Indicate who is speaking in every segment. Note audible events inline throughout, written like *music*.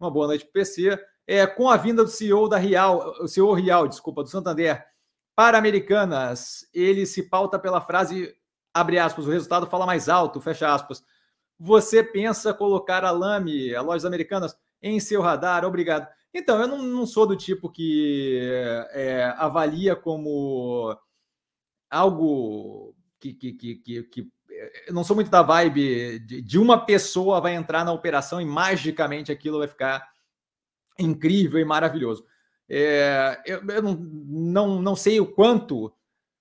Speaker 1: Uma boa noite para o PC. É, com a vinda do CEO da Real, o CEO Real, desculpa, do Santander, para Americanas, ele se pauta pela frase, abre aspas, o resultado fala mais alto, fecha aspas. Você pensa colocar a Lame, a Lojas Americanas, em seu radar? Obrigado. Então, eu não, não sou do tipo que é, avalia como algo que, que, que, que, que eu não sou muito da vibe de, de, uma pessoa vai entrar na operação e magicamente aquilo vai ficar incrível e maravilhoso. É, eu, eu não, não, não, sei o quanto,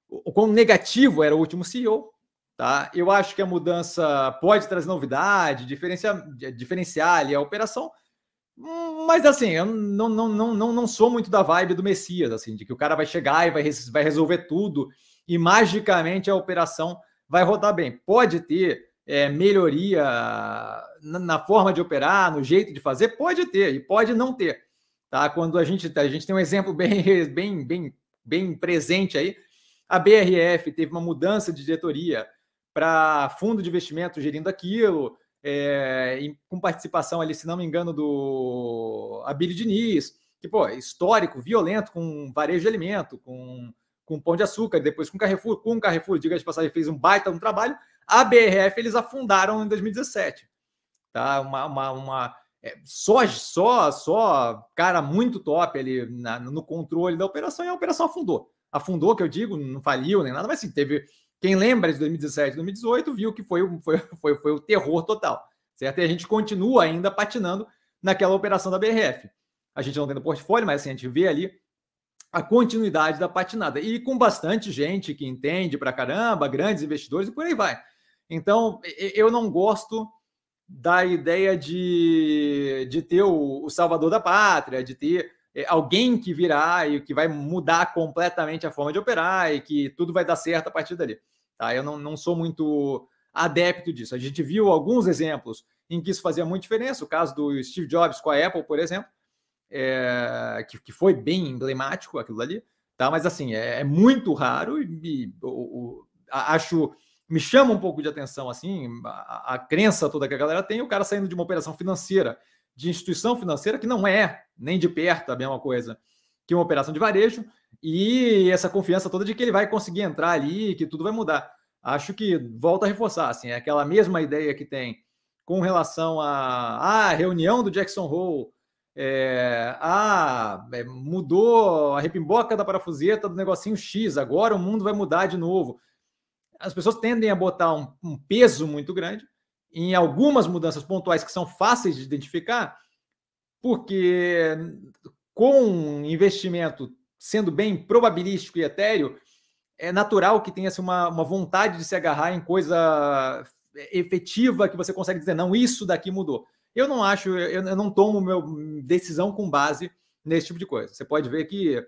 Speaker 1: o quão negativo era o último CEO. Tá? Eu acho que a mudança pode trazer novidade, diferenciar, diferenciar ali a operação, mas assim, eu não, não, não, não, não sou muito da vibe do Messias, assim, de que o cara vai chegar e vai, vai resolver tudo e magicamente a operação vai rodar bem. Pode ter é, melhoria na, na forma de operar, no jeito de fazer? Pode ter e pode não ter. Tá? Quando a gente, a gente tem um exemplo bem, *laughs* bem, bem, bem presente aí, a BRF teve uma mudança de diretoria para fundo de investimento gerindo aquilo, é, com participação ali, se não me engano, do Abílio Diniz, que, pô, histórico, violento com varejo de alimento, com com Pão de Açúcar, depois com Carrefour, com Carrefour, diga de passagem, fez um baita um trabalho. A BRF eles afundaram em 2017. Tá? Uma, uma, uma é, só, só, só cara muito top ali na, no controle da operação e a operação afundou. Afundou, que eu digo, não faliu nem nada, mas sim, teve. Quem lembra de 2017, 2018, viu que foi, foi, foi, foi o terror total, certo? E a gente continua ainda patinando naquela operação da BRF. A gente não tem no portfólio, mas assim, a gente vê ali a continuidade da patinada. E com bastante gente que entende pra caramba, grandes investidores e por aí vai. Então, eu não gosto da ideia de, de ter o, o salvador da pátria, de ter é, alguém que virá e que vai mudar completamente a forma de operar e que tudo vai dar certo a partir dali. Tá? Eu não, não sou muito adepto disso. A gente viu alguns exemplos em que isso fazia muita diferença, o caso do Steve Jobs com a Apple, por exemplo, é, que, que, foi bem emblemático aquilo ali, tá? Mas assim, é, é muito raro e, e o, o, a, acho me chama um pouco de atenção assim a, a, crença toda que a galera tem, o cara saindo de uma operação financeira, de instituição financeira que não é nem de perto a mesma coisa que uma operação de varejo e essa confiança toda de que ele vai conseguir entrar ali, que tudo vai mudar. Acho que volta a reforçar assim, é aquela mesma ideia que tem com relação à a, a reunião do Jackson Hole é, ah, é, mudou a repimboca da parafuseta do negocinho X, agora o mundo vai mudar de novo. As pessoas tendem a botar um, um peso muito grande em algumas mudanças pontuais que são fáceis de identificar, porque com um investimento sendo bem probabilístico e etéreo, é natural que tenha assim uma, uma vontade de se agarrar em coisa é, efetiva que você consegue dizer, não, isso daqui mudou. Eu não acho, eu, eu não tomo meu decisão com base nesse tipo de coisa. Você pode ver que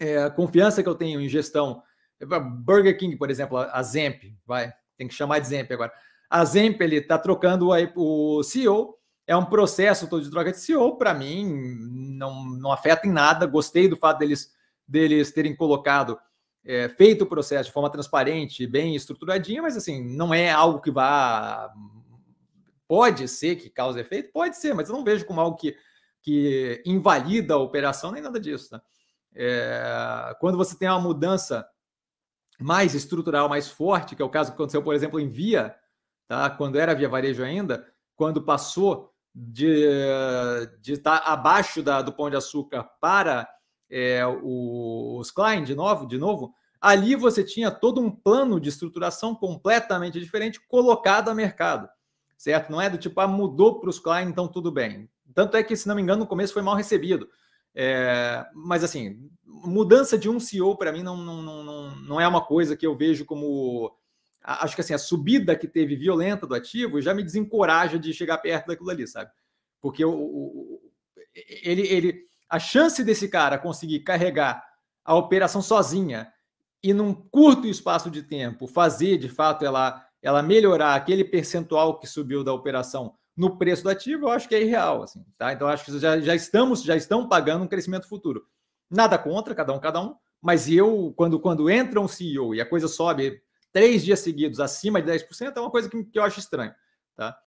Speaker 1: é, a confiança que eu tenho em gestão, ah, Burger King, por exemplo, a Zemp, vai, tem que chamar de Zemp agora. A Zemp, ele está trocando o CEO, é um processo todo de troca de CEO, para mim, não, não afeta em nada. Gostei do fato deles, deles terem colocado, é, feito o processo de forma transparente, bem estruturadinha, mas assim, não é algo que vá pode ser que cause efeito? Pode ser, mas eu não vejo como algo que, que invalida a operação nem nada disso. Né? É, quando você tem uma mudança mais estrutural, mais forte, que é o caso que aconteceu, por exemplo, em Via, tá? quando era Via Varejo ainda, quando passou de, de estar abaixo da, do Pão de Açúcar para é, o, os Klein de novo, de novo, ali você tinha todo um plano de estruturação completamente diferente colocado a mercado certo? Não é do tipo, ah, mudou para os clients então tudo bem. Tanto é que, se não me engano, no começo foi mal recebido. É, mas, assim, mudança de um CEO, para mim, não, não, não, não é uma coisa que eu vejo como. Acho que assim, a subida que teve violenta do ativo já me desencoraja de chegar perto daquilo ali, sabe? Porque o, o ele, ele, a chance desse cara conseguir carregar a operação sozinha e num curto espaço de tempo fazer de fato ela ela melhorar aquele percentual que subiu da operação no preço do ativo, eu acho que é irreal. Assim, tá? Então, acho que já, já estamos, já estão pagando um crescimento futuro. Nada contra, cada um, cada um, mas eu, quando, quando entra um CEO e a coisa sobe três dias seguidos acima de 10%, é uma coisa que, que eu acho estranho. Tá?